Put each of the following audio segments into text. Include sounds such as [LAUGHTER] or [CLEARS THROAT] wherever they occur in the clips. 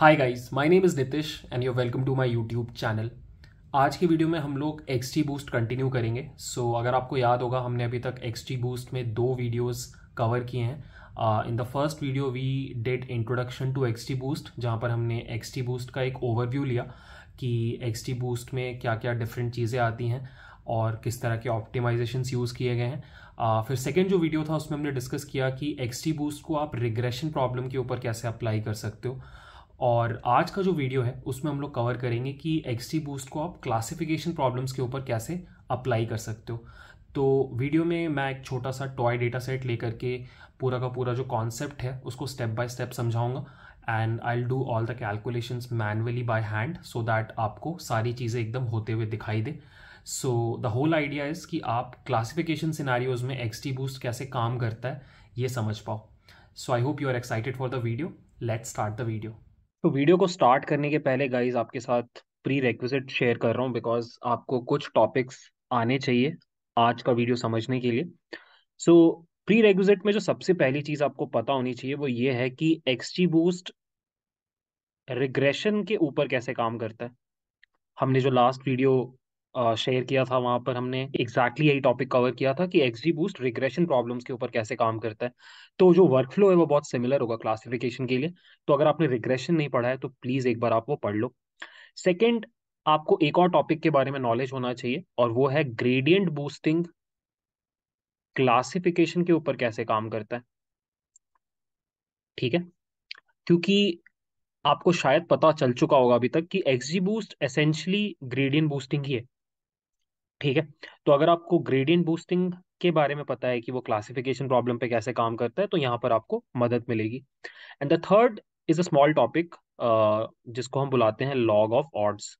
Hi guys my name is Nitish and you welcome to my YouTube channel आज की video में हम लोग एक्स टी बूस्ट कंटिन्यू करेंगे सो so, अगर आपको याद होगा हमने अभी तक एक्स टी बूस्ट में दो वीडियोस कवर किए हैं in the first video we did introduction to X T boost जहाँ पर हमने एक्स टी बूस्ट का एक ओवरव्यू लिया कि एक्स टी बूस्ट में क्या क्या डिफरेंट चीज़ें आती हैं और किस तरह के ऑप्टिमाइजेशंस यूज़ किए गए हैं आ, uh, फिर सेकेंड जो वीडियो था उसमें हमने डिस्कस किया कि एक्स टी बूस्ट को आप रिग्रेशन प्रॉब्लम के ऊपर कैसे अप्लाई कर सकते हो और आज का जो वीडियो है उसमें हम लोग कवर करेंगे कि एक्सटी बूस्ट को आप क्लासिफिकेशन प्रॉब्लम्स के ऊपर कैसे अप्लाई कर सकते हो तो वीडियो में मैं एक छोटा सा टॉय डेटा सेट लेकर के पूरा का पूरा जो कॉन्सेप्ट है उसको स्टेप बाय स्टेप समझाऊंगा and I do all the calculations manually by hand so that आपको सारी चीज़ें एकदम होते हुए दिखाई दे so the whole idea is कि आप क्लासिफिकेशन सिनारियोज में एक्स टी बूस्ट कैसे काम करता है ये समझ पाओ so I hope you are excited for the video let's start the video तो वीडियो को स्टार्ट करने के पहले गाइज आपके साथ प्री रिक्वेस्ट शेयर कर रहा हूँ बिकॉज आपको कुछ टॉपिक्स आने चाहिए आज का वीडियो समझने के लिए सो प्री रिक्वेस्ट में जो सबसे पहली चीज आपको पता होनी चाहिए वो ये है कि एक्सटी बूस्ट रिग्रेशन के ऊपर कैसे काम करता है हमने जो लास्ट वीडियो शेयर किया था वहां पर हमने एग्जैक्टली यही टॉपिक कवर किया था कि एक्सजी बूस्ट रिग्रेशन प्रॉब्लम्स के ऊपर कैसे काम करता है। तो जो वर्कफ्लो है वो बहुत सिमिलर होगा क्लासिफिकेशन के लिए। तो अगर आपने रिग्रेशन नहीं पढ़ा है तो प्लीज़ एक बार आप वो पढ़ लो। सेकेंड आपको एक और टॉपिक के बारे में नॉलेज होना चाहिए और वो है ग्रेडियंट बूस्टिंग क्लासिफिकेशन के ऊपर कैसे काम करता है। ठीक है? क्योंकि आपको शायद पता चल चुका होगा अभी तक कि XG boost essentially gradient boosting ही है। ठीक है तो अगर आपको ग्रेडियंट बूस्टिंग के बारे में पता है कि वो क्लासिफिकेशन प्रॉब्लम पे कैसे काम करता है तो यहाँ पर आपको मदद मिलेगी and the third is a small topic जिसको हम बुलाते हैं लॉग ऑफ ऑड्स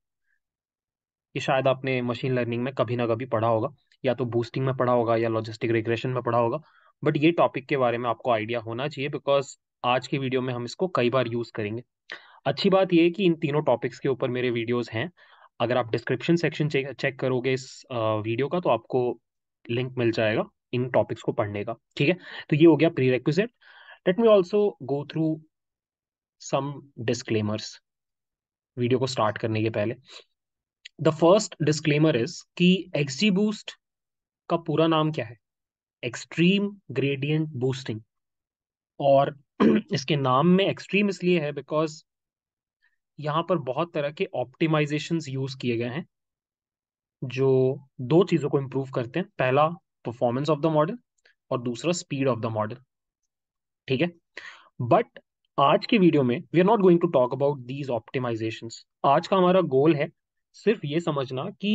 ये शायद आपने मशीन लर्निंग में कभी ना कभी पढ़ा होगा या तो बूस्टिंग में पढ़ा होगा या लॉजिस्टिक रिग्रेशन में पढ़ा होगा बट ये टॉपिक के बारे में आपको आइडिया होना चाहिए बिकॉज आज की वीडियो में हम इसको कई बार यूज करेंगे अच्छी बात यह है कि इन तीनों टॉपिक्स के ऊपर मेरे वीडियोस हैं अगर आप डिस्क्रिप्शन सेक्शन चेक करोगे इस वीडियो का तो आपको लिंक मिल जाएगा इन टॉपिक्स को पढ़ने का ठीक है तो ये हो गया prerequisite let me also go through some disclaimers video को स्टार्ट करने के पहले द फर्स्ट डिस्क्लेमर इज कि एक्सजी बूस्ट का पूरा नाम क्या है एक्सट्रीम ग्रेडियंट बूस्टिंग और [CLEARS THROAT] इसके नाम में एक्सट्रीम इसलिए है बिकॉज यहाँ पर बहुत तरह के ऑप्टिमाइजेशन यूज किए गए हैं जो दो चीज़ों को इम्प्रूव करते हैं पहला परफॉर्मेंस ऑफ द मॉडल और दूसरा स्पीड ऑफ द मॉडल ठीक है बट आज के वीडियो में we are not going to talk about these optimization आज का हमारा गोल है सिर्फ ये समझना कि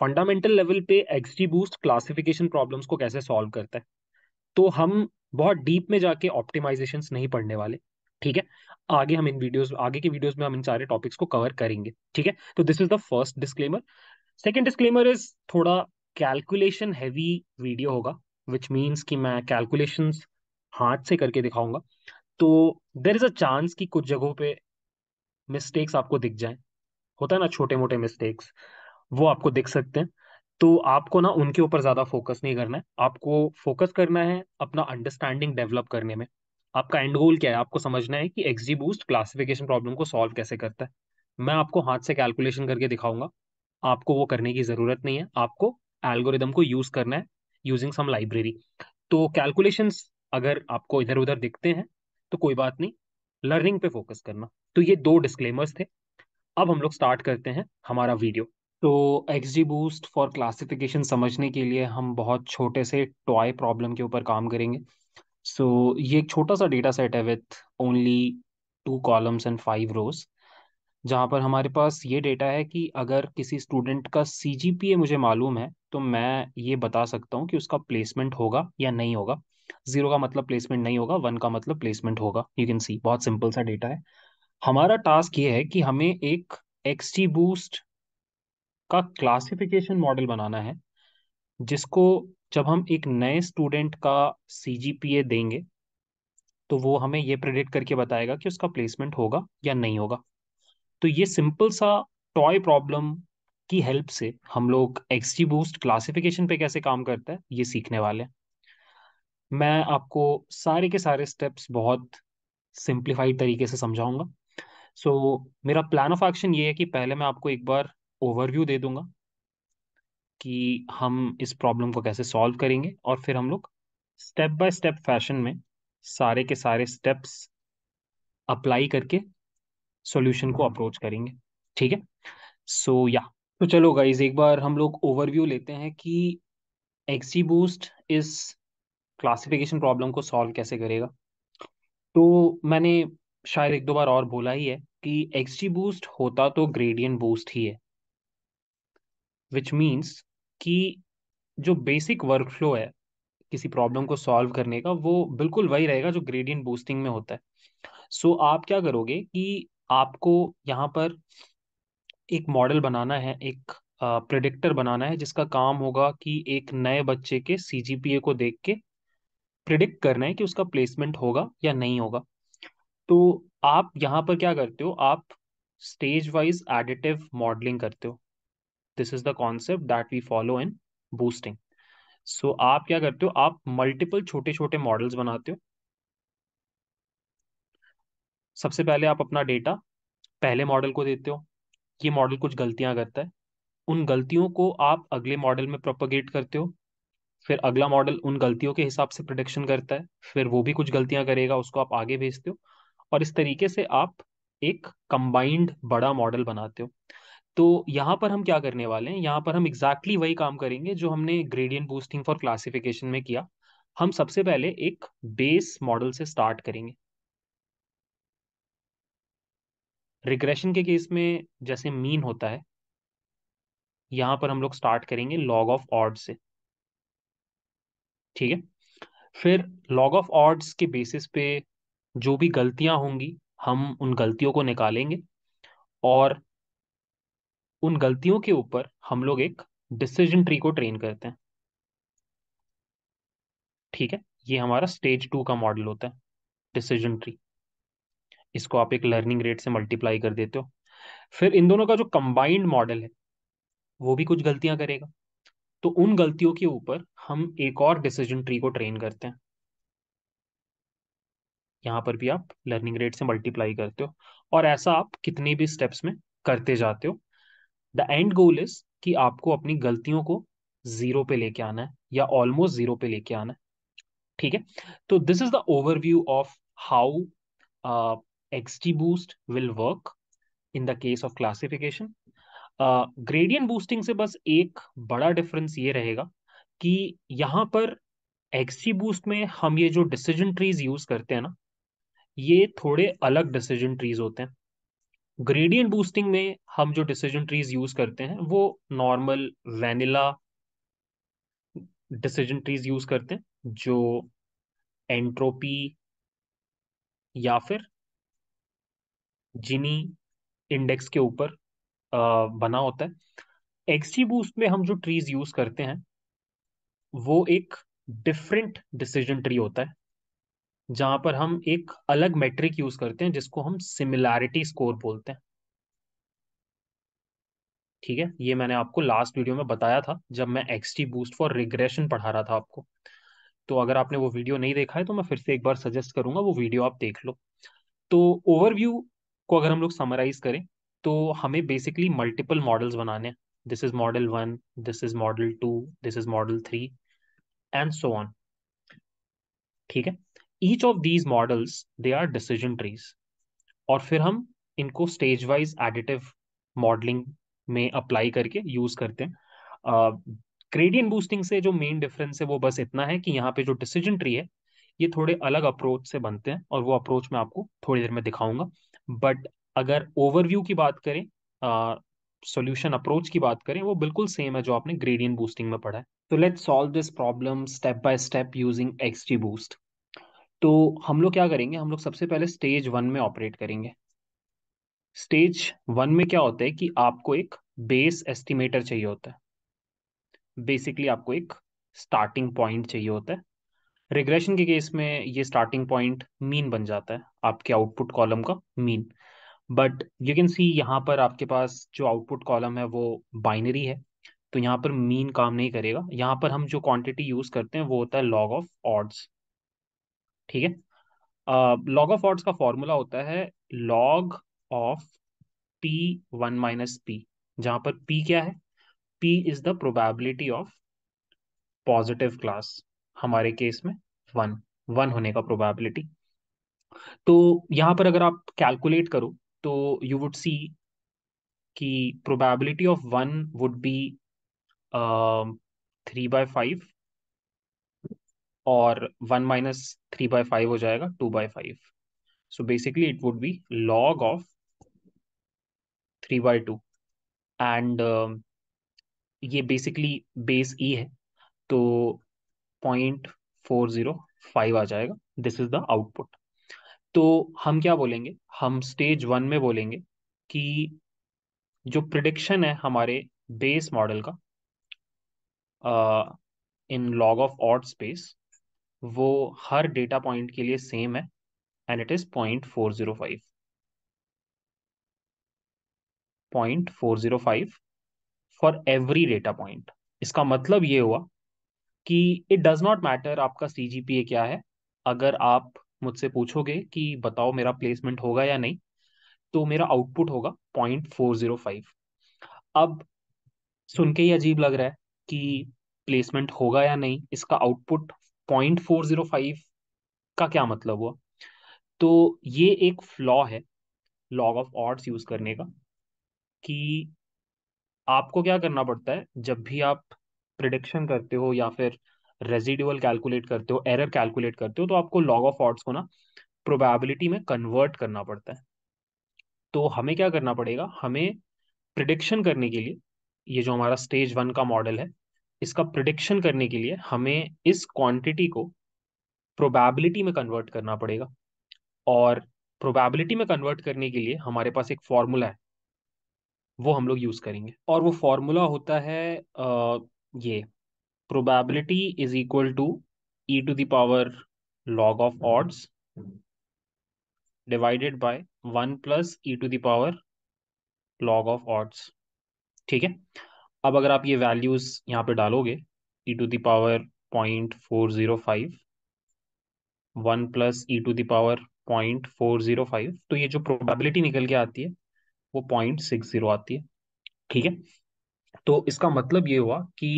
फंडामेंटल लेवल पे एक्सटी बूस्ट क्लासिफिकेशन प्रॉब्लम्स को कैसे सॉल्व करता है तो हम बहुत डीप में जाके ऑप्टिमाइजेशन नहीं पढ़ने वाले ठीक है आगे हम इन वीडियोस आगे की वीडियोस में हम इन सारे टॉपिक्स को कवर करेंगे ठीक है तो this is the first disclaimer second disclaimer is थोड़ा कैलकुलेशन हैवी वीडियो होगा विच मीन्स कि मैं कैलकुलेशन हाथ से करके दिखाऊंगा तो देर इज अ चांस कि कुछ जगहों पे मिस्टेक्स आपको दिख जाए होता है ना छोटे मोटे मिस्टेक्स वो आपको दिख सकते हैं तो आपको ना उनके ऊपर ज्यादा फोकस नहीं करना है आपको फोकस करना है अपना अंडरस्टैंडिंग डेवलप करने में आपका एंड गोल क्या है आपको समझना है कि एक्सजी बूस्ट क्लासिफिकेशन प्रॉब्लम को सॉल्व कैसे करता है मैं आपको हाथ से कैलकुलेशन करके दिखाऊंगा आपको वो करने की ज़रूरत नहीं है आपको एल्गोरिदम को यूज़ करना है यूजिंग सम लाइब्रेरी तो कैलकुलेशन अगर आपको इधर उधर दिखते हैं तो कोई बात नहीं लर्निंग पे फोकस करना तो ये दो डिस्क्लेमर्स थे अब हम लोग स्टार्ट करते हैं हमारा वीडियो तो एक्सजी बूस्ट फॉर क्लासिफिकेशन समझने के लिए हम बहुत छोटे से टॉय प्रॉब्लम के ऊपर काम करेंगे सो so, ये एक छोटा सा डेटा सेट है with only two columns and five rows जहाँ पर हमारे पास ये डेटा है कि अगर किसी स्टूडेंट का सी जी पी ए मुझे मालूम है तो मैं ये बता सकता हूँ कि उसका प्लेसमेंट होगा या नहीं होगा जीरो का मतलब प्लेसमेंट नहीं होगा वन का मतलब प्लेसमेंट होगा यू कैन सी बहुत सिंपल सा डेटा है हमारा टास्क ये है कि हमें एक एक्स बूस्ट का क्लासिफिकेशन मॉडल बनाना है जिसको जब हम एक नए स्टूडेंट का सी देंगे तो वो हमें ये प्रेडिक्ट करके बताएगा कि उसका प्लेसमेंट होगा या नहीं होगा तो ये सिंपल सा टॉय प्रॉब्लम की हेल्प से हम लोग एक्स बूस्ट क्लासिफिकेशन पे कैसे काम करता है ये सीखने वाले हैं मैं आपको सारे के सारे स्टेप्स बहुत सिंप्लीफाइड तरीके से समझाऊंगा सो so, मेरा प्लान ऑफ एक्शन ये है कि पहले मैं आपको एक बार ओवरव्यू दे दूंगा कि हम इस प्रॉब्लम को कैसे सॉल्व करेंगे और फिर हम लोग स्टेप बाय स्टेप फैशन में सारे के सारे स्टेप्स अप्लाई करके सॉल्यूशन को अप्रोच करेंगे ठीक है सो या तो चलो गाइज एक बार हम लोग ओवरव्यू लेते हैं कि एक्सी बूस्ट इस क्लासिफिकेशन प्रॉब्लम को सॉल्व कैसे करेगा तो मैंने शायद एक दो बार और बोला ही है कि एक्सी बूस्ट होता तो ग्रेडियंट बूस्ट ही है विच मीन्स कि जो बेसिक वर्कफ्लो है किसी प्रॉब्लम को सॉल्व करने का वो बिल्कुल वही रहेगा जो ग्रेडियंट बूस्टिंग में होता है सो so, आप क्या करोगे कि आपको यहाँ पर एक मॉडल बनाना है एक प्रिडिक्टर बनाना है जिसका काम होगा कि एक नए बच्चे के सी को देख के प्रिडिक्ट करना है कि उसका प्लेसमेंट होगा या नहीं होगा तो आप यहाँ पर क्या करते हो आप स्टेज वाइज एडिटिव मॉडलिंग करते हो this is the concept that we follow in boosting so आप क्या करते हो आप मल्टीपल छोटे छोटे मॉडल्स बनाते हो सबसे पहले आप अपना डेटा पहले मॉडल को देते हो ये मॉडल कुछ गलतियां करता है उन गलतियों को आप अगले मॉडल में प्रोपोगेट करते हो फिर अगला मॉडल उन गलतियों के हिसाब से प्रोडिक्शन करता है फिर वो भी कुछ गलतियां करेगा उसको आप आगे भेजते हो और इस तरीके से आप एक कंबाइंड बड़ा मॉडल बनाते हो तो यहाँ पर हम क्या करने वाले हैं यहाँ पर हम एग्जैक्टली exactly वही काम करेंगे जो हमने ग्रेडियंट बूस्टिंग फॉर क्लासिफिकेशन में किया हम सबसे पहले एक बेस मॉडल से स्टार्ट करेंगे रिग्रेशन के केस में जैसे मीन होता है यहाँ पर हम लोग स्टार्ट करेंगे लॉग ऑफ ऑर्ड से ठीक है फिर लॉग ऑफ ऑर्ड्स के बेसिस पे जो भी गलतियां होंगी हम उन गलतियों को निकालेंगे और उन गलतियों के ऊपर हम लोग एक डिसीजन ट्री को ट्रेन करते हैं ठीक है ये हमारा स्टेज टू का मॉडल होता है डिसीजन ट्री इसको आप एक लर्निंग रेट से मल्टीप्लाई कर देते हो फिर इन दोनों का जो कंबाइंड मॉडल है वो भी कुछ गलतियां करेगा तो उन गलतियों के ऊपर हम एक और डिसीजन ट्री को ट्रेन करते हैं यहां पर भी आप लर्निंग रेट से मल्टीप्लाई करते हो और ऐसा आप कितने भी स्टेप्स में करते जाते हो द एंड गोल इज कि आपको अपनी गलतियों को जीरो पे लेके आना है या ऑलमोस्ट जीरो पे लेके आना है ठीक है तो this is the overview of how boost will work in the case of classification gradient boosting से बस एक बड़ा डिफरेंस ये रहेगा कि यहाँ पर एक्सजी बूस्ट में हम ये जो डिसीजन ट्रीज यूज करते हैं ना ये थोड़े अलग डिसीजन ट्रीज होते हैं ग्रेडियंट बूस्टिंग में हम जो डिसीजन ट्रीज यूज करते हैं वो normal vanilla decision trees use करते हैं जो एंट्रोपी या फिर जिनी इंडेक्स के ऊपर बना होता है एक्सटी बूस्ट में हम जो ट्रीज यूज करते हैं वो एक डिफरेंट डिसीजन ट्री होता है जहां पर हम एक अलग मेट्रिक यूज करते हैं जिसको हम सिमिलैरिटी स्कोर बोलते हैं ठीक है ये मैंने आपको लास्ट वीडियो में बताया था जब मैं एक्सटी बूस्ट फॉर रिग्रेशन पढ़ा रहा था आपको तो अगर आपने वो वीडियो नहीं देखा है तो मैं फिर से एक बार सजेस्ट करूंगा वो वीडियो आप देख लो तो ओवरव्यू को अगर हम लोग समराइज करें तो हमें बेसिकली मल्टीपल मॉडल्स बनाने हैं this is model one this is model two this is model three and so on ठीक है each of these models they are decision trees और फिर हम इनको स्टेज वाइज एडिटिव मॉडलिंग में अप्लाई करके यूज करते हैं ग्रेडियंट uh, बूस्टिंग से जो मेन डिफरेंस है वो बस इतना है कि यहाँ पे जो डिसीजन ट्री है ये थोड़े अलग अप्रोच से बनते हैं और वो अप्रोच मैं आपको थोड़ी देर में दिखाऊंगा बट अगर ओवरव्यू की बात करें सॉल्यूशन uh, अप्रोच की बात करें वो बिल्कुल सेम है जो आपने ग्रेडियंट बूस्टिंग में पढ़ा है तो let solve this problem step by step using XG boost तो हम लोग क्या करेंगे हम लोग सबसे पहले स्टेज वन में ऑपरेट करेंगे स्टेज वन में क्या होता है कि आपको एक बेस एस्टिमेटर चाहिए होता है बेसिकली आपको एक स्टार्टिंग पॉइंट चाहिए होता है रिग्रेशन के केस में ये स्टार्टिंग पॉइंट मीन बन जाता है आपके आउटपुट कॉलम का mean but you can see यहाँ पर आपके पास जो आउटपुट कॉलम है वो बाइनरी है तो यहाँ पर मीन काम नहीं करेगा यहाँ पर हम जो क्वांटिटी यूज करते हैं वो होता है लॉग ऑफ ऑड्स ठीक है लॉग ऑफ ऑड्स का फॉर्मूला होता है log of p one minus p जहां पर पी क्या है p is the probability of positive class हमारे केस में वन वन होने का प्रोबेबिलिटी तो यहां पर अगर आप कैलकुलेट करो तो यू वुड सी कि probability of one would be three by five और one minus three by five हो जाएगा two by five so basically it would be log of three by two and um, ये basically base e है तो point four zero five आ जाएगा this is the output तो हम क्या बोलेंगे हम स्टेज वन में बोलेंगे कि जो प्रिडिक्शन है हमारे बेस मॉडल का in log of odds space वो हर डेटा पॉइंट के लिए सेम है and it is point four zero five point four zero five for every data point इसका मतलब ये हुआ कि इट डज नॉट मैटर आपका सी जी पी ए क्या है अगर आप मुझसे पूछोगे कि बताओ मेरा प्लेसमेंट होगा या नहीं तो मेरा आउटपुट होगा पॉइंट फोर जीरो फाइव अब सुन के ही अजीब लग रहा है कि प्लेसमेंट होगा या नहीं इसका output point four zero five का क्या मतलब हुआ तो ये एक फ्लॉ है लॉग ऑफ ऑर्ड्स यूज करने का कि आपको क्या करना पड़ता है जब भी आप प्रिडिक्शन करते हो या फिर रेजिडुअल कैलकुलेट करते हो एरर कैलकुलेट करते हो तो आपको लॉग ऑफ ऑर्ड्स को ना प्रोबेबिलिटी में कन्वर्ट करना पड़ता है तो हमें क्या करना पड़ेगा हमें प्रिडिक्शन करने के लिए ये जो हमारा स्टेज वन का मॉडल है इसका प्रिडिक्शन करने के लिए हमें इस क्वांटिटी को प्रोबेबिलिटी में कन्वर्ट करना पड़ेगा और प्रोबेबिलिटी में कन्वर्ट करने के लिए हमारे पास एक फॉर्मूला है वो हम लोग यूज़ करेंगे और वो फॉर्मूला होता है आ, ये probability is equal to e to the power log of odds divided by one plus e to the power log of odds ठीक है अब अगर आप ये वैल्यूज यहाँ पे डालोगे e to the power point four zero five one plus e to the power point four zero five तो ये जो प्रोबेबिलिटी निकल के आती है वो पॉइंट सिक्स जीरो आती है ठीक है तो इसका मतलब ये हुआ कि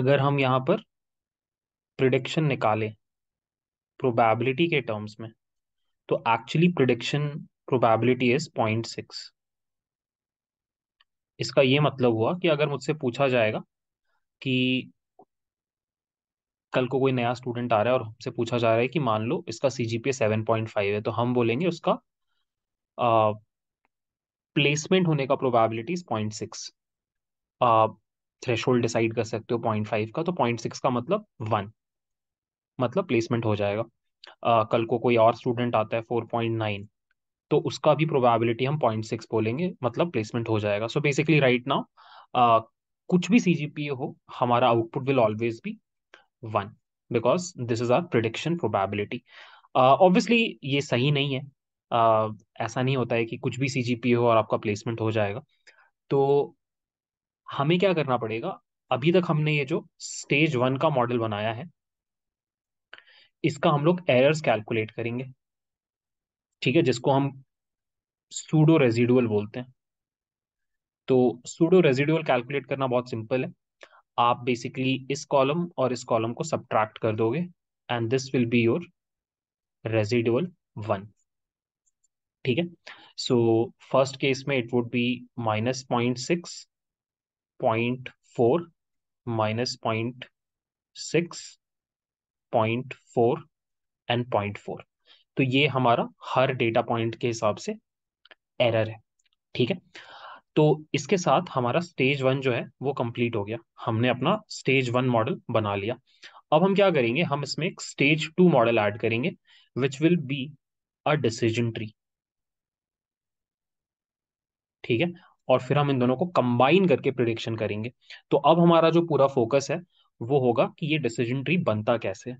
अगर हम यहाँ पर प्रिडिक्शन निकालें प्रोबेबिलिटी के टर्म्स में तो actually prediction probability is point six इसका ये मतलब हुआ कि अगर मुझसे पूछा जाएगा कि कल को कोई नया स्टूडेंट आ रहा है और हमसे पूछा जा रहा है कि मान लो इसका C G P seven point five है तो हम बोलेंगे उसका प्लेसमेंट होने का probability point six threshold decide कर सकते हो पॉइंट फाइव का तो पॉइंट सिक्स का मतलब वन मतलब प्लेसमेंट हो जाएगा आ, कल को कोई और स्टूडेंट आता है फोर पॉइंट नाइन तो उसका भी प्रोबेबिलिटी हम पॉइंट सिक्स बोलेंगे मतलब प्लेसमेंट हो जाएगा सो बेसिकली राइट नाउ कुछ भी सी हो हमारा output will always be one because this is our prediction probability obviously ये सही नहीं है uh, ऐसा नहीं होता है कि कुछ भी सी हो और आपका प्लेसमेंट हो जाएगा तो हमें क्या करना पड़ेगा अभी तक हमने ये जो स्टेज वन का मॉडल बनाया है इसका हम लोग एरर्स कैलकुलेट करेंगे ठीक है जिसको हम सूडो रेजिडुअल बोलते हैं तो सूडो रेजिडुअल कैलकुलेट करना बहुत सिंपल है आप बेसिकली इस कॉलम और इस कॉलम को सब्ट्रैक्ट कर दोगे and this will be your residual one ठीक है सो फर्स्ट केस में it would be minus point six point four minus point six point four and point four तो ये हमारा हर डेटा पॉइंट के हिसाब से एरर है ठीक है तो इसके साथ हमारा स्टेज वन जो है वो कंप्लीट हो गया हमने अपना स्टेज वन मॉडल बना लिया अब हम क्या करेंगे हम इसमें एक स्टेज टू मॉडल ऐड करेंगे which will be a decision tree ठीक है और फिर हम इन दोनों को कंबाइन करके प्रिडिक्शन करेंगे तो अब हमारा जो पूरा फोकस है वो होगा कि ये डिसीजन ट्री बनता कैसे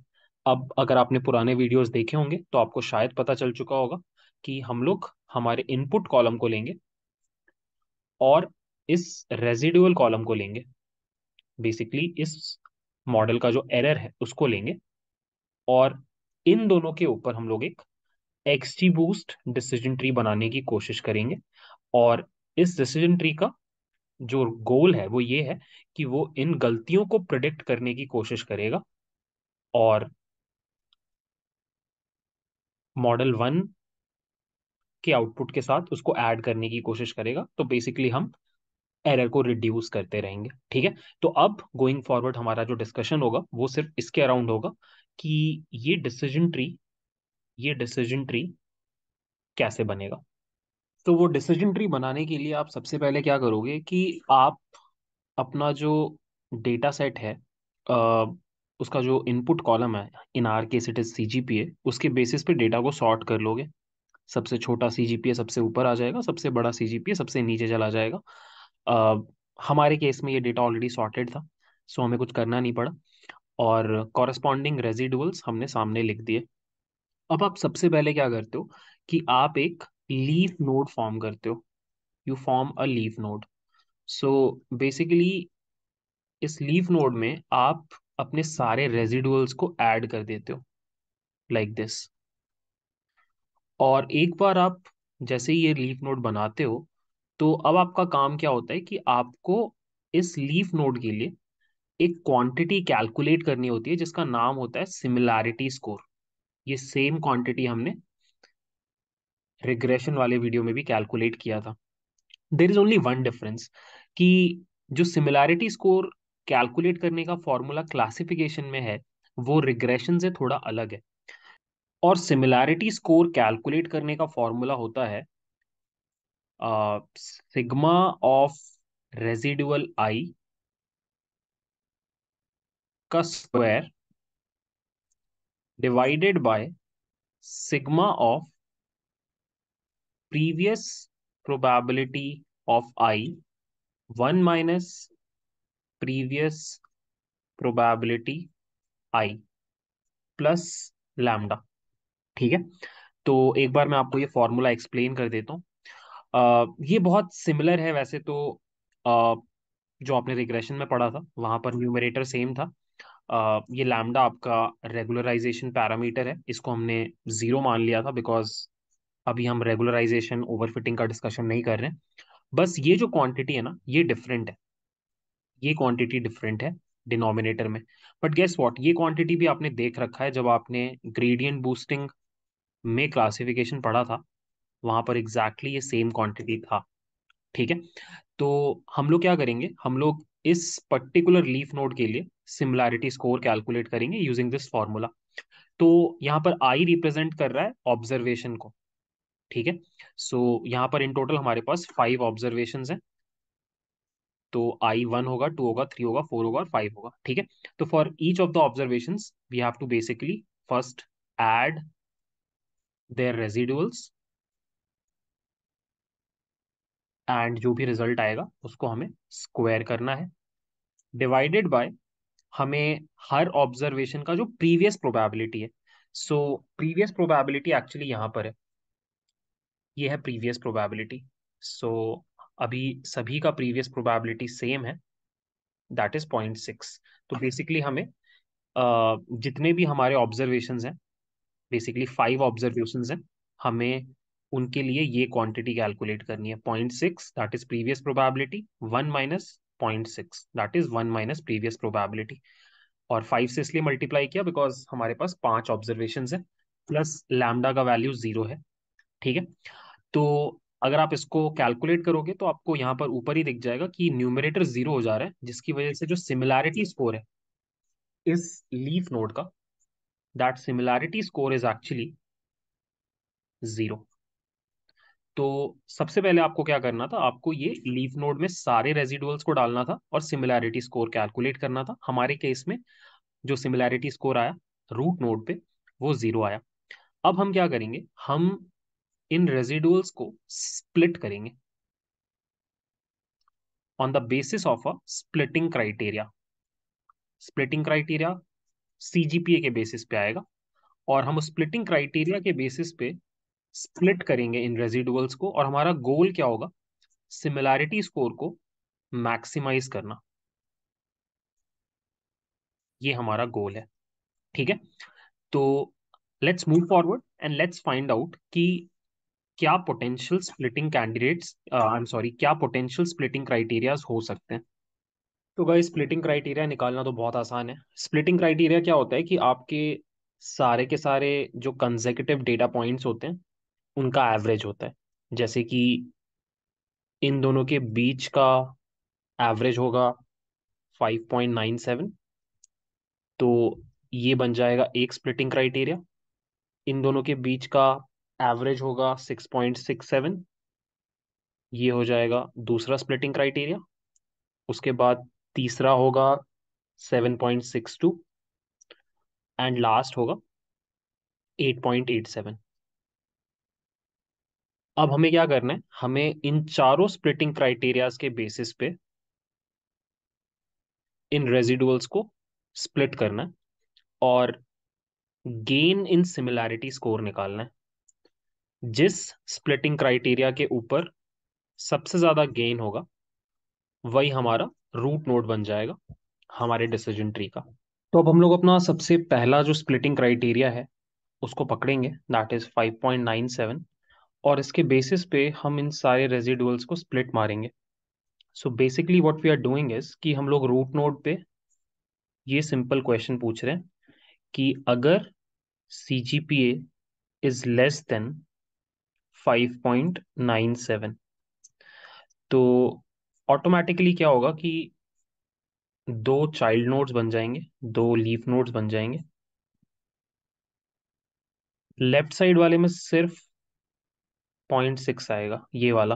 अब अगर आपने पुराने वीडियोस देखे होंगे तो आपको शायद पता चल चुका होगा कि हम लोग हमारे इनपुट कॉलम को लेंगे और इस रेजिडुअल कॉलम को लेंगे बेसिकली इस मॉडल का जो एरर है उसको लेंगे और इन दोनों के ऊपर हम लोग एक एक्सटी बूस्ट डिसीजन ट्री बनाने की कोशिश करेंगे और इस डिसीजन ट्री का जो गोल है वो ये है कि वो इन गलतियों को प्रिडिक्ट करने की कोशिश करेगा और मॉडल वन के आउटपुट के साथ उसको ऐड करने की कोशिश करेगा तो बेसिकली हम एरर को रिड्यूस करते रहेंगे ठीक है तो अब गोइंग फॉरवर्ड हमारा जो डिस्कशन होगा वो सिर्फ इसके अराउंड होगा कि ये डिसीजन ट्री ये डिसीजन ट्री कैसे बनेगा तो वो डिसीजन ट्री बनाने के लिए आप सबसे पहले क्या करोगे कि आप अपना जो डेटा सेट है आ, उसका जो इनपुट कॉलम है in our case it is C उसके बेसिस पे डेटा को सॉर्ट कर लोगे सबसे छोटा सी सबसे ऊपर आ जाएगा सबसे बड़ा सी सबसे नीचे चला जाएगा आ, हमारे केस में ये डेटा ऑलरेडी सॉर्टेड था सो हमें कुछ करना नहीं पड़ा और कॉरेस्पॉन्डिंग रेजिडुअल्स हमने सामने लिख दिए अब आप सबसे पहले क्या करते हो कि आप एक लीव नोड फॉर्म करते हो you form a leaf node so basically इस लीव नोड में आप अपने सारे रेजिडुअल्स को ऐड कर देते हो लाइक like दिस और एक बार आप जैसे ही ये लीफ नोड बनाते हो तो अब आपका काम क्या होता है कि आपको इस लीफ नोड के लिए एक क्वांटिटी कैलकुलेट करनी होती है जिसका नाम होता है सिमिलैरिटी स्कोर ये सेम क्वांटिटी हमने रिग्रेशन वाले वीडियो में भी कैलकुलेट किया था there is only one difference कि जो सिमिलैरिटी स्कोर कैलकुलेट करने का फॉर्मूला क्लासिफिकेशन में है वो रिग्रेशन से थोड़ा अलग है और सिमिलैरिटी स्कोर कैलकुलेट करने का फॉर्मूला होता है सिग्मा ऑफ रेजिडुअल आई का square divided by sigma of previous probability of i one minus previous probability i plus lambda ठीक है तो एक बार मैं आपको ये फॉर्मूला एक्सप्लेन कर देता हूँ ये बहुत सिमिलर है वैसे तो आ, जो आपने रिग्रेशन में पढ़ा था वहाँ पर न्यूमरेटर सेम था आ, ये लैमडा आपका रेगुलराइजेशन पैरामीटर है इसको हमने ज़ीरो मान लिया था बिकॉज अभी हम रेगुलराइजेशन ओवरफिटिंग का डिस्कशन नहीं कर रहे हैं बस ये जो क्वांटिटी है ना ये डिफरेंट है ये क्वांटिटी डिफरेंट है डिनोमिनेटर में बट गेस वॉट ये क्वांटिटी भी आपने देख रखा है जब आपने ग्रेडियंट बूस्टिंग में क्लासिफिकेशन पढ़ा था वहाँ पर एग्जैक्टली exactly ये सेम क्वांटिटी था ठीक है तो हम लोग क्या करेंगे हम लोग इस पर्टिकुलर लीफ नोड के लिए सिमिलैरिटी स्कोर कैलकुलेट करेंगे यूजिंग दिस फॉर्मूला तो यहाँ पर आई रिप्रेजेंट कर रहा है ऑब्जर्वेशन को ठीक है सो so, यहाँ पर इन टोटल हमारे पास फाइव ऑब्जर्वेशन हैं तो आई वन होगा टू होगा थ्री होगा फोर होगा और फाइव होगा ठीक है तो for each of the observation we have to basically first add their residuals and जो भी रिजल्ट आएगा उसको हमें स्क्वायर करना है डिवाइडेड बाय हमें हर ऑब्जर्वेशन का जो प्रीवियस प्रोबेबिलिटी है सो प्रीवियस प्रोबेबिलिटी एक्चुअली यहाँ पर है ये है प्रीवियस प्रोबेबिलिटी सो अभी सभी का प्रीवियस प्रोबेबिलिटी सेम है दैट इज पॉइंट सिक्स तो बेसिकली हमें जितने भी हमारे ऑब्जर्वेशन हैं बेसिकली फाइव ऑब्जर्वेशन हैं हमें उनके लिए ये क्वांटिटी कैलकुलेट करनी है point six that is previous probability one minus point six that is one minus previous probability और फाइव से इसलिए मल्टीप्लाई किया बिकॉज हमारे पास पांच ऑब्जर्वेशन है प्लस लैमडा का वैल्यू जीरो है ठीक है तो अगर आप इसको कैलकुलेट करोगे तो आपको यहाँ पर ऊपर ही दिख जाएगा कि न्यूमरेटर जीरो हो जा रहा है जिसकी वजह से जो सिमिलैरिटी स्कोर है इस लीफ नोड का that similarity score is actually zero. तो सबसे पहले आपको क्या करना था आपको ये लीव नोड में सारे रेजिडुअल्स को डालना था और सिमिलैरिटी स्कोर कैलकुलेट करना था हमारे केस में जो सिमिलैरिटी स्कोर आया रूट नोड पे वो जीरो आया अब हम क्या करेंगे हम इन रेजिडुअल्स को स्प्लिट करेंगे on the basis of a splitting criteria splitting criteria CGPA के बेसिस पे आएगा और हम स्प्लिटिंग क्राइटेरिया के बेसिस पे स्प्लिट करेंगे इन रेजिडुअल्स को और हमारा गोल क्या होगा सिमिलैरिटी स्कोर को मैक्सिमाइज करना ये हमारा गोल है ठीक है तो let's move forward and let's find out कि क्या potential splitting candidates I am sorry क्या पोटेंशियल स्प्लिटिंग क्राइटेरियाज हो सकते हैं तो गाइस स्प्लिटिंग क्राइटेरिया निकालना तो बहुत आसान है स्प्लिटिंग क्राइटेरिया क्या होता है कि आपके सारे के सारे जो कंजेकेटिव डेटा पॉइंट्स होते हैं उनका एवरेज होता है जैसे कि इन दोनों के बीच का एवरेज होगा 5.97 तो ये बन जाएगा एक स्प्लिटिंग क्राइटेरिया इन दोनों के बीच का एवरेज होगा 6.67 ये हो जाएगा दूसरा स्प्लिटिंग क्राइटेरिया उसके बाद तीसरा होगा seven point six two and last होगा एट पॉइंट एट सेवन अब हमें क्या करना है हमें इन चारों स्प्लिटिंग क्राइटेरियाज के बेसिस पे इन रेजिडुअल्स को स्प्लिट करना है और गेन इन सिमिलैरिटी स्कोर निकालना है जिस स्प्लिटिंग क्राइटेरिया के ऊपर सबसे ज़्यादा गेन होगा वही हमारा रूट नोड बन जाएगा हमारे डिसीजन ट्री का तो अब हम लोग अपना सबसे पहला जो स्प्लिटिंग क्राइटेरिया है उसको पकड़ेंगे दैट इज 5.97 और इसके बेसिस पे हम इन सारे रेजिडुअल्स को स्प्लिट मारेंगे so basically what we are doing is कि हम लोग रूट नोड पे ये सिंपल क्वेश्चन पूछ रहे हैं कि अगर C G P A is less than seven तो ऑटोमेटिकली क्या होगा कि दो चाइल्ड नोड्स बन जाएंगे दो लीफ नोड्स बन जाएंगे लेफ्ट साइड वाले में सिर्फ पॉइंट सिक्स आएगा ये वाला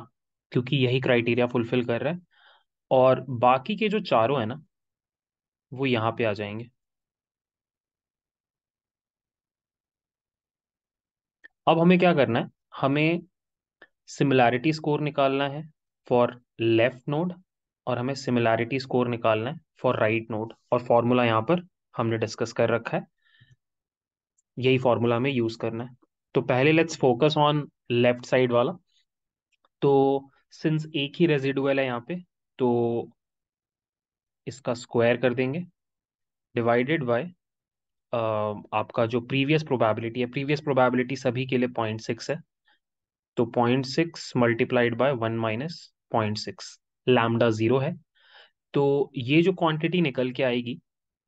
क्योंकि यही क्राइटेरिया फुलफिल कर रहा है और बाकी के जो चारों है ना वो यहाँ पे आ जाएंगे अब हमें क्या करना है हमें सिमिलैरिटी स्कोर निकालना है फॉर लेफ्ट नोड और हमें सिमिलैरिटी स्कोर निकालना है फॉर राइट नोड और फॉर्मूला यहाँ पर हमने डिस्कस कर रखा है यही फॉर्मूला हमें यूज करना है तो पहले let's focus on left side वाला तो सिंस एक ही रेजिडुअल है यहाँ पे तो इसका स्क्वायर कर देंगे डिवाइडेड बाय आपका जो प्रीवियस प्रोबेबिलिटी है प्रीवियस प्रोबेबिलिटी सभी के लिए पॉइंट सिक्स है तो point six multiplied by one minus point six lambda zero है तो ये जो क्वांटिटी निकल के आएगी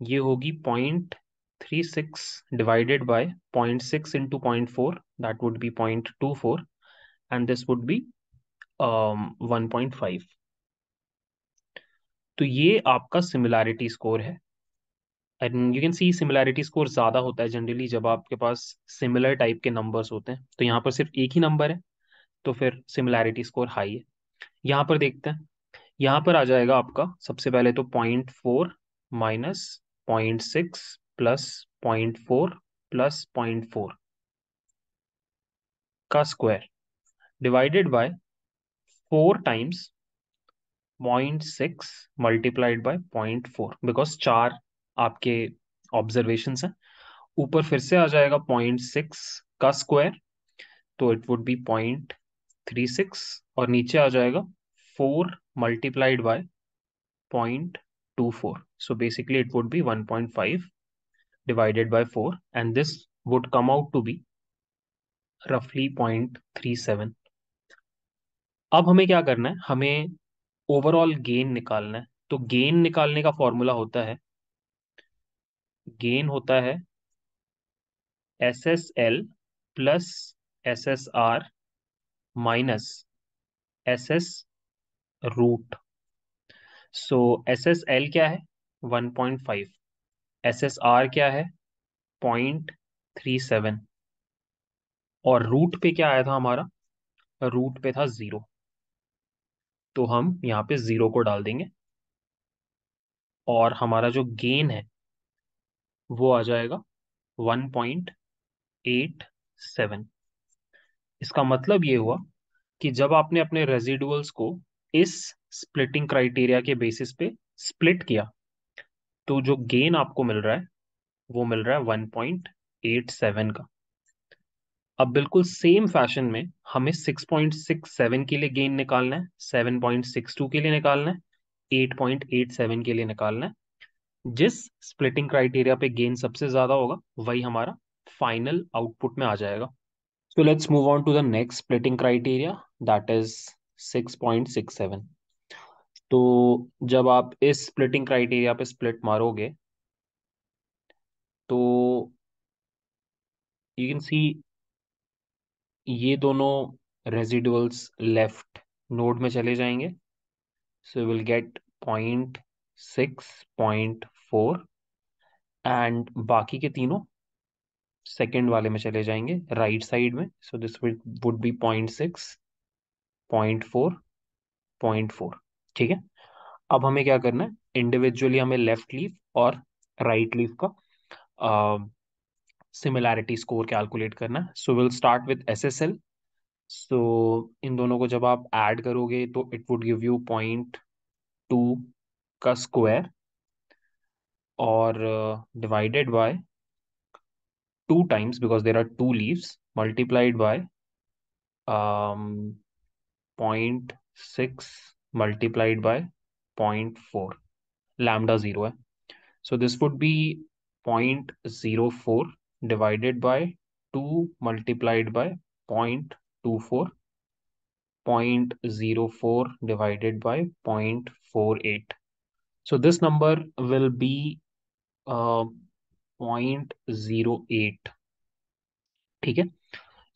ये होगी point three six divided by point six into point four that would be point two four and this would be one point five तो ये आपका सिमिलैरिटी स्कोर है and you can see similarity score ज़्यादा होता है generally जब आपके पास सिमिलर टाइप के नंबर्स होते हैं तो यहाँ पर सिर्फ एक ही नंबर है तो फिर सिमिलैरिटी स्कोर हाई है यहां पर देखते हैं यहां पर आ जाएगा आपका सबसे पहले तो point four minus point six plus point four plus point four का square divided by four times point six multiplied by point four because चार आपके ऑब्जर्वेशन हैं ऊपर फिर से आ जाएगा पॉइंट सिक्स का स्क्वायर तो it would be point three six और नीचे आ जाएगा four multiplied by point two four so basically it would be one point five divided by four and this would come out to be रफली point three seven अब हमें क्या करना है हमें ओवरऑल गेन निकालना है तो गेन निकालने का फॉर्मूला होता है गेन होता है S S L plus S S R minus S S root so S S L क्या है 1.5 आर क्या है 0.37 और रूट पे क्या आया था हमारा रूट पे था जीरो तो हम यहाँ पे जीरो को डाल देंगे और हमारा जो गेन है वो आ जाएगा 1.87 इसका मतलब ये हुआ कि जब आपने अपने रेजिडुअल्स को इस स्प्लिटिंग क्राइटेरिया के बेसिस पे स्प्लिट किया तो जो गेन आपको मिल रहा है वो मिल रहा है 1.87 का अब बिल्कुल सेम फैशन में हमें 6.67 के लिए गेन निकालना है 7.62 के लिए निकालना है 8.87 के लिए निकालना है जिस स्प्लिटिंग क्राइटेरिया पे गेन सबसे ज्यादा होगा वही हमारा फाइनल आउटपुट में आ जाएगा So let's move on to the next splitting criteria that is 6.67. तो जब आप इस स्प्लिटिंग क्राइटेरिया पे स्प्लिट मारोगे तो यू कैन सी ये दोनों रेजिडुअल्स लेफ्ट नोड में चले जाएंगे so will get point six point four and बाकी के तीनों सेकेंड वाले में चले जाएंगे राइट right साइड में so this would be point six point four point four ठीक है अब हमें क्या करना है इंडिविजुअली हमें लेफ्ट लीफ और राइट right लीफ का सिमिलैरिटी स्कोर कैलकुलेट करना है so will start with S S L so इन दोनों को जब आप ऐड करोगे तो it would give you point two का स्क्वायर और divided uh, by two times because there are two leaves multiplied by um, 0.6 multiplied by 0.4 lambda 0 eh? so this would be 0.04 divided by 2 multiplied by 0.24 0.04 divided by 0.48 so this number will be uh, point zero eight ठीक है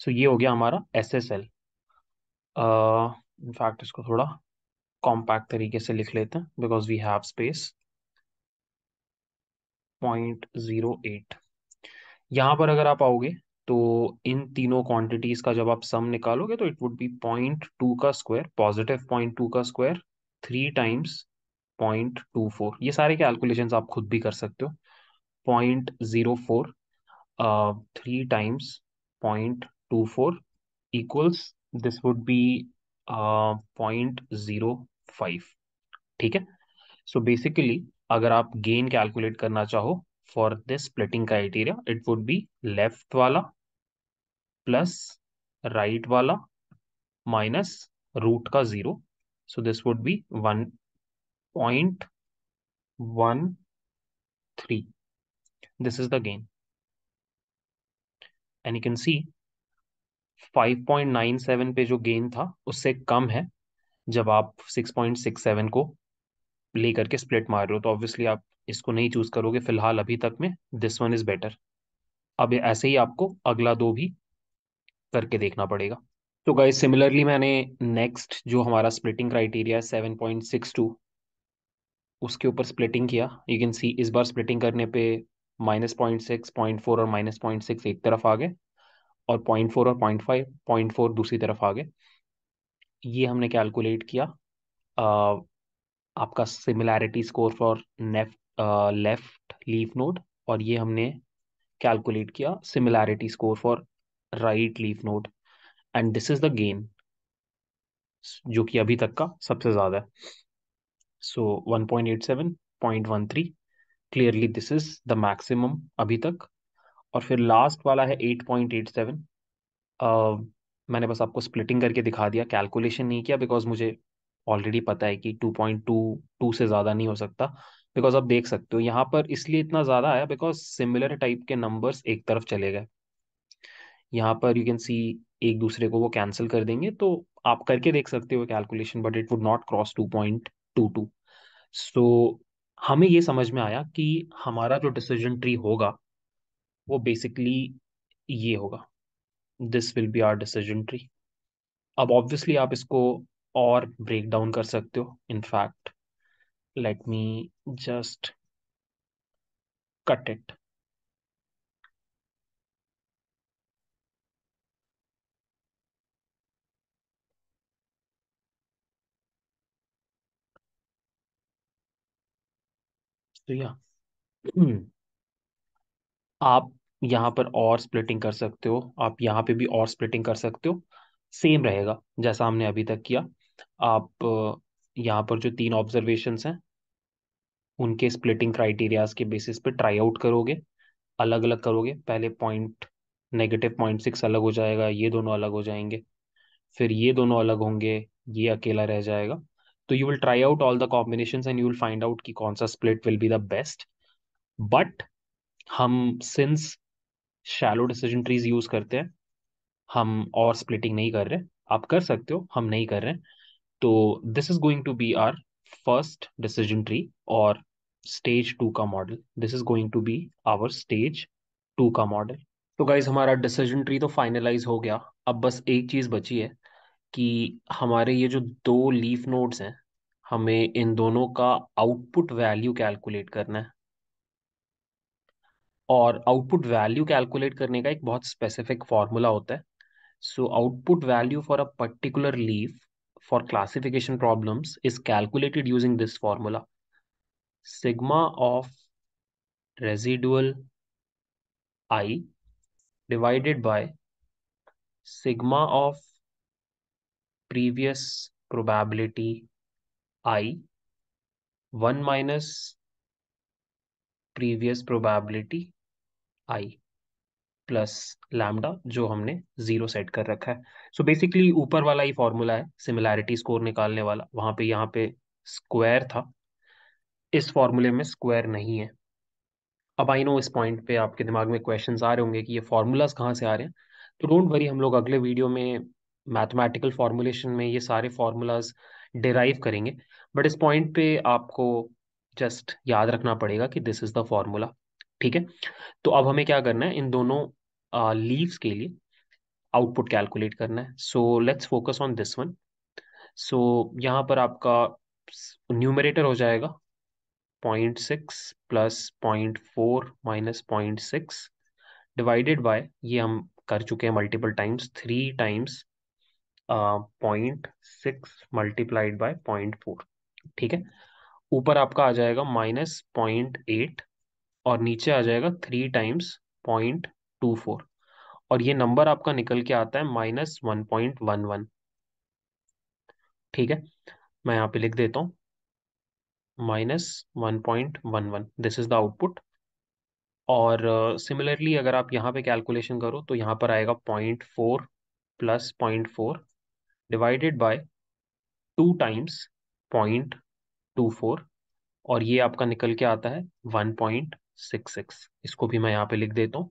सो ये हो गया हमारा S S L in fact इसको थोड़ा compact तरीके से लिख लेते हैं because we have space point zero eight यहां पर अगर आप आओगे तो इन तीनों क्वांटिटीज का जब आप सम निकालोगे तो it would be point two का स्क्वायर पॉजिटिव पॉइंट टू का square three times point two four ये सारे कैलकुलेशन आप खुद भी कर सकते हो point zero four three times point two four equals this would be point zero five ठीक है सो so बेसिकली अगर आप गेन कैलकुलेट करना चाहो for this splitting criteria it would be left वाला प्लस राइट वाला माइनस रूट का zero so this would be one point one three This is the gain. And you can see 5.97 पे जो gain था उससे कम है जब आप 6.67 को लेकर के स्प्लिट मार रहे हो तो ऑब्वियसली आप इसको नहीं चूज करोगे फिलहाल अभी तक में दिस वन इज बेटर अब ऐसे ही आपको अगला दो भी करके देखना पड़ेगा तो गाइज सिमिलरली मैंने नेक्स्ट जो हमारा स्प्लिटिंग क्राइटेरिया है सेवन पॉइंट सिक्स टू उसके ऊपर स्प्लिटिंग किया यू कैन सी इस बार स्प्लिटिंग करने पे minus point six point four और माइनस पॉइंट सिक्स एक तरफ आ गए और पॉइंट फोर और पॉइंट फाइव पॉइंट फोर दूसरी तरफ आ गए ये हमने कैलकुलेट किया आ, आपका सिमिलैरिटी स्कोर फॉर नेफ लेफ्ट लीफ नोड और ये हमने कैलकुलेट किया similarity score for right leaf node and this is the gain जो कि अभी तक का सबसे ज़्यादा है so one point eight seven point one three clearly this is the maximum अभी तक और फिर लास्ट वाला है एट पॉइंट एट सेवन मैंने बस आपको स्प्लिटिंग करके दिखा दिया कैलकुलेशन नहीं किया बिकॉज मुझे ऑलरेडी पता है कि टू से ज़्यादा नहीं हो सकता बिकॉज आप देख सकते हो यहाँ पर इसलिए इतना ज़्यादा आया बिकॉज सिमिलर टाइप के नंबर्स एक तरफ चले गए यहाँ पर यू कैन सी एक दूसरे को वो कैंसिल कर देंगे तो आप करके देख सकते हो calculation but it would not cross two point two two so हमें ये समझ में आया कि हमारा जो डिसीजन ट्री होगा वो बेसिकली ये होगा this will be our decision tree अब ऑब्वियसली आप इसको और ब्रेक डाउन कर सकते हो in fact let me just cut it तो या [CLEARS THROAT] आप यहाँ पर और स्प्लिटिंग कर सकते हो आप यहाँ पे भी और स्प्लिटिंग कर सकते हो सेम रहेगा जैसा हमने अभी तक किया आप यहाँ पर जो तीन ऑब्जर्वेशन हैं उनके स्प्लिटिंग क्राइटेरियाज के बेसिस पे ट्राई आउट करोगे अलग अलग करोगे पहले पॉइंट नेगेटिव पॉइंट सिक्स अलग हो जाएगा ये दोनों अलग हो जाएंगे फिर ये दोनों अलग होंगे ये अकेला रह जाएगा तो you will try out all the combination and you will find out कि कौन सा split will be the best but हम since shallow decision trees use करते हैं हम और स्प्लिटिंग नहीं कर रहे आप कर सकते हो हम नहीं कर रहे तो this is going to be our first decision tree और स्टेज टू का model this is going to be our stage two का मॉडल तो गाइज हमारा डिसीजन ट्री तो फाइनलाइज हो गया अब बस एक चीज बची है कि हमारे ये जो दो लीफ नोड्स हैं हमें इन दोनों का आउटपुट वैल्यू कैलकुलेट करना है और आउटपुट वैल्यू कैलकुलेट करने का एक बहुत स्पेसिफिक फॉर्मूला होता है so output value for a particular leaf for classification problems is calculated using this formula sigma of residual i divided by sigma of previous probability i 1 minus previous probability i plus lambda जो हमने zero set कर रखा है सो so basically ऊपर वाला ही formula है similarity score निकालने वाला वहां पे यहाँ पे स्क्वायर था इस फॉर्मूले में स्क्वायर नहीं है अब आई नो इस पॉइंट पे आपके दिमाग में क्वेश्चंस आ रहे होंगे कि ये फॉर्मूलाज कहाँ से आ रहे हैं तो डोंट वरी हम लोग अगले वीडियो में मैथमेटिकल फॉर्मुलेशन में ये सारे फार्मूलाज डिराइव करेंगे बट इस पॉइंट पे आपको जस्ट याद रखना पड़ेगा कि दिस इज द फॉर्मूला ठीक है तो अब हमें क्या करना है इन दोनों लीव्स के लिए आउटपुट कैलकुलेट करना है so let's focus on this one so यहाँ पर आपका न्यूमरेटर हो जाएगा point six plus point four minus point six divided by ये हम कर चुके हैं multiple times three times point six multiplied by point four ठीक है ऊपर आपका आ जाएगा माइनस पॉइंट एट और नीचे आ जाएगा three times point two four और ये नंबर आपका निकल के आता है minus one point one one ठीक है मैं यहाँ पे लिख देता हूँ minus one point one one this is the output और सिमिलरली uh, अगर आप यहाँ पे कैलकुलेशन करो तो यहाँ पर आएगा point four plus point four divided by two times point two four और ये आपका निकल के आता है वन पॉइंट सिक्स सिक्स इसको भी मैं यहाँ पे लिख देता हूँ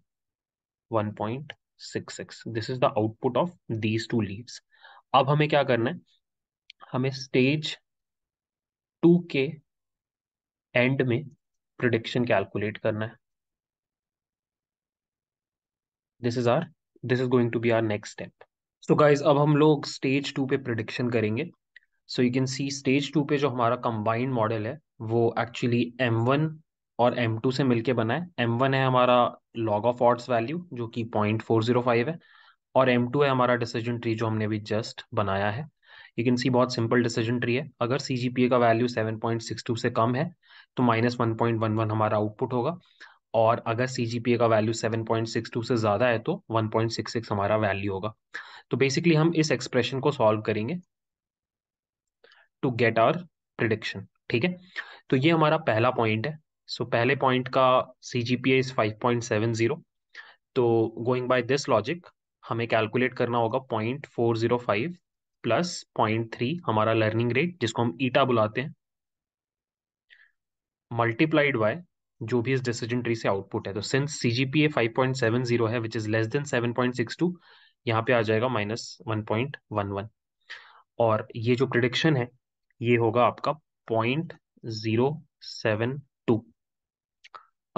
one point six six this is the output of these two leaves अब हमें क्या करना है हमें स्टेज टू के एंड में प्रिडिक्शन कैलकुलेट करना है this is our this is going to be our next step so guys अब हम लोग स्टेज टू पे प्रडिक्शन करेंगे so you can see stage two पे जो हमारा कंबाइंड मॉडल है वो एक्चुअली एम वन और एम टू से मिलके बना है एम वन है हमारा लॉग ऑफ ऑर्ड्स वैल्यू जो कि पॉइंट फोर जीरो फाइव है और एम टू है हमारा डिसीजन ट्री जो हमने अभी जस्ट बनाया है यू कैन सी बहुत सिंपल डिसीजन ट्री है अगर सी जी पी ए का value seven point six two से कम है तो minus one point one one हमारा आउटपुट होगा और अगर सी जी पी ए का value seven point six two से ज़्यादा है तो वन पॉइंट सिक्स सिक्स हमारा वैल्यू होगा तो बेसिकली हम इस एक्सप्रेशन को सॉल्व करेंगे टू गेट आवर प्रिडिक्शन ठीक है तो ये हमारा पहला पॉइंट है सो so, पहले पॉइंट का सी जी पी इज तो गोइंग बाय दिस लॉजिक हमें कैलकुलेट करना होगा point four zero five plus point three हमारा लर्निंग रेट जिसको हम ईटा बुलाते हैं मल्टीप्लाइड बाय जो भी इस डिसीजन ट्री से आउटपुट है तो since C G P A five point seven zero है which is less than seven point six two यहाँ पे आ जाएगा minus one point one one और ये जो प्रिडिक्शन है ये होगा आपका पॉइंट जीरो सेवन टू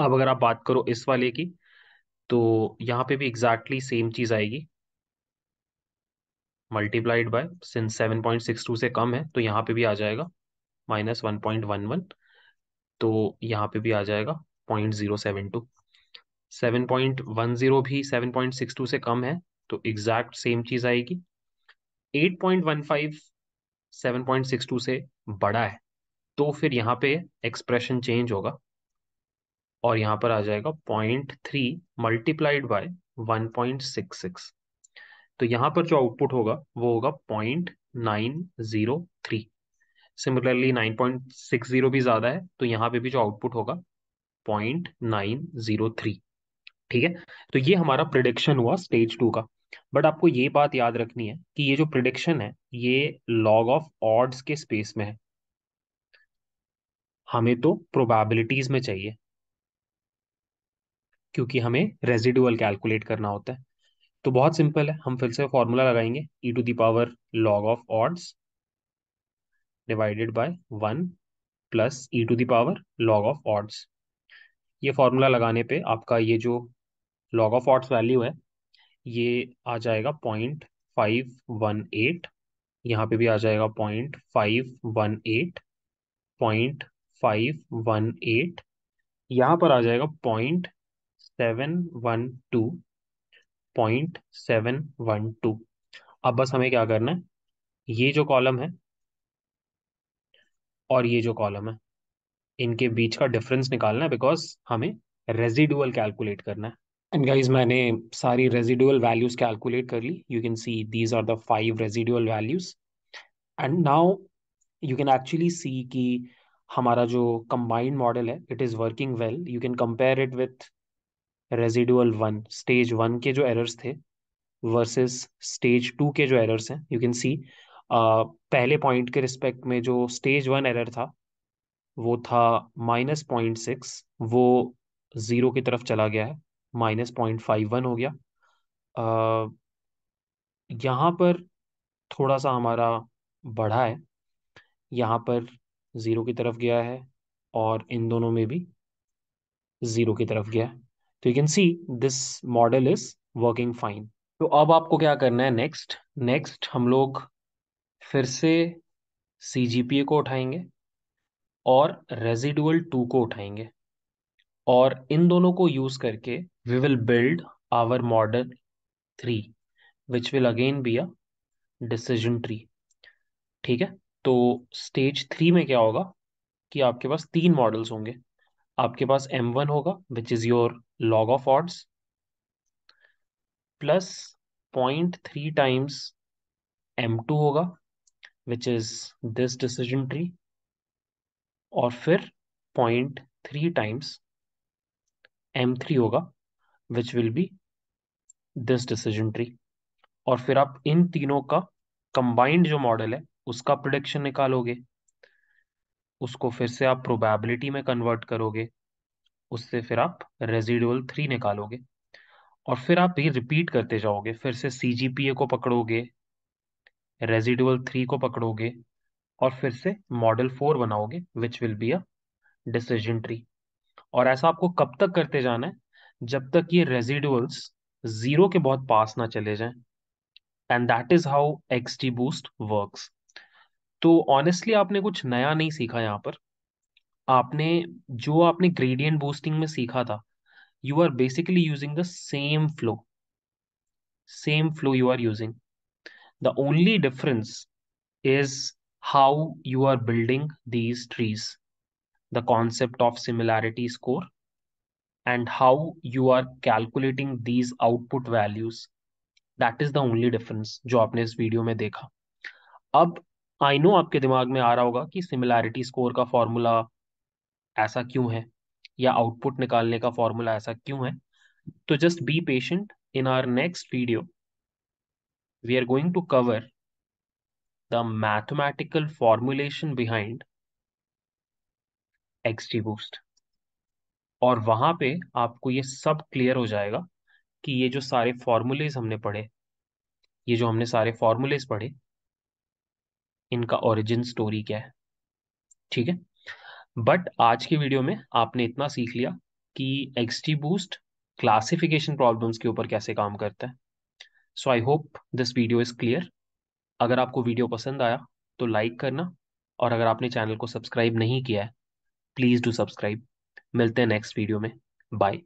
अब अगर आप बात करो इस वाले की तो यहाँ पे भी एग्जैक्टली सेम चीज आएगी multiplied by since seven point six two से कम है तो यहाँ पे भी आ जाएगा minus one point one one तो यहाँ पे भी आ जाएगा point zero seven two seven point one zero भी सेवन पॉइंट सिक्स टू से कम है तो एग्जैक्ट सेम चीज आएगी 8.15 7.62 से बड़ा है तो फिर यहां पे एक्सप्रेशन चेंज होगा और यहां पर आ जाएगा point three multiplied by one तो यहां पर जो आउटपुट होगा वो होगा point nine zero three similarly nine point six zero भी ज़्यादा है तो यहाँ पे भी जो आउटपुट होगा पॉइंट नाइन जीरो थ्री ठीक है तो ये हमारा प्रिडिक्शन हुआ स्टेज टू का बट आपको ये बात याद रखनी है कि ये जो प्रिडिक्शन है ये लॉग ऑफ ऑड्स के स्पेस में है हमें तो प्रोबेबिलिटीज में चाहिए क्योंकि हमें रेजिडुअल कैलकुलेट करना होता है तो बहुत सिंपल है हम फिर से फॉर्मूला लगाएंगे e to the power log of odds divided by one plus e to the power log of odds ये फॉर्मूला लगाने पे आपका ये जो लॉग ऑफ ऑड्स वैल्यू है ये आ जाएगा पॉइंट फाइव वन एट यहाँ पे भी आ जाएगा point five one eight point five one eight यहाँ पर आ जाएगा point seven one two point seven one two अब बस हमें क्या करना है ये जो कॉलम है और ये जो कॉलम है इनके बीच का डिफरेंस निकालना है बिकॉज हमें रेजिडुअल कैलकुलेट करना है And guys, मैंने सारी residual values calculate कर ली. You can see these are the five residual values. And now you can actually see ki hamara jo combined model hai, it is working well. You can compare it with residual one, stage one ke jo errors the versus stage two ke jo errors हैं. You can see Uh, pehle point ke respect mein jo stage one error tha, वो था minus point six वो zero की तरफ चला गया है minus point five one हो गया आ, यहाँ पर थोड़ा सा हमारा बढ़ा है यहाँ पर ज़ीरो की तरफ गया है और इन दोनों में भी ज़ीरो की तरफ गया है तो you can see this model is working fine तो अब आपको क्या करना है नेक्स्ट नेक्स्ट हम लोग फिर से सी को उठाएंगे और रेजिडुअल टू को उठाएंगे और इन दोनों को यूज करके we will build our model three which will again be a decision tree ठीक है तो स्टेज थ्री में क्या होगा कि आपके पास तीन मॉडल्स होंगे आपके पास एम वन होगा which is your log of odds plus point three times M two होगा which is this decision tree और फिर point three times M three होगा which will be this decision tree और फिर आप इन तीनों का कंबाइंड जो मॉडल है उसका प्रोडिक्शन निकालोगे उसको फिर से आप प्रोबेबिलिटी में कन्वर्ट करोगे उससे फिर आप रेजिडुअल थ्री निकालोगे और फिर आप ये रिपीट करते जाओगे फिर से सी जी पी ए को पकड़ोगे रेजिडुअल थ्री को पकड़ोगे और फिर से मॉडल फोर बनाओगे which will be a decision tree और ऐसा आपको कब तक करते जाना है जब तक ये रेजिडुअल्स जीरो के बहुत पास ना चले जाएं and that is how X T boost work तो ऑनेस्टली आपने कुछ नया नहीं सीखा यहाँ पर आपने जो आपने ग्रेडियंट बूस्टिंग में सीखा था you are basically using the same flow same flow you are using the only difference is how you are building these trees the concept of similarity score and how you are calculating these output values that is the only difference जो आपने इस video में देखा अब I know आपके दिमाग में आ रहा होगा कि सिमिलैरिटी स्कोर का फॉर्मूला ऐसा क्यों है या आउटपुट निकालने का फॉर्मूला ऐसा क्यों है तो just be patient in our next video we are going to cover the mathematical formulation behind XG boost और वहां पे आपको ये सब क्लियर हो जाएगा कि ये जो सारे फॉर्मूलेज हमने पढ़े ये जो हमने सारे फॉर्मूलेज पढ़े इनका ओरिजिन स्टोरी क्या है ठीक है बट आज की वीडियो में आपने इतना सीख लिया कि एक्सटी बूस्ट क्लासिफिकेशन प्रॉब्लम्स के ऊपर कैसे काम करता है so I hope this video is clear अगर आपको वीडियो पसंद आया तो लाइक करना और अगर आपने चैनल को सब्सक्राइब नहीं किया है प्लीज डू सब्सक्राइब मिलते हैं नेक्स्ट वीडियो में बाय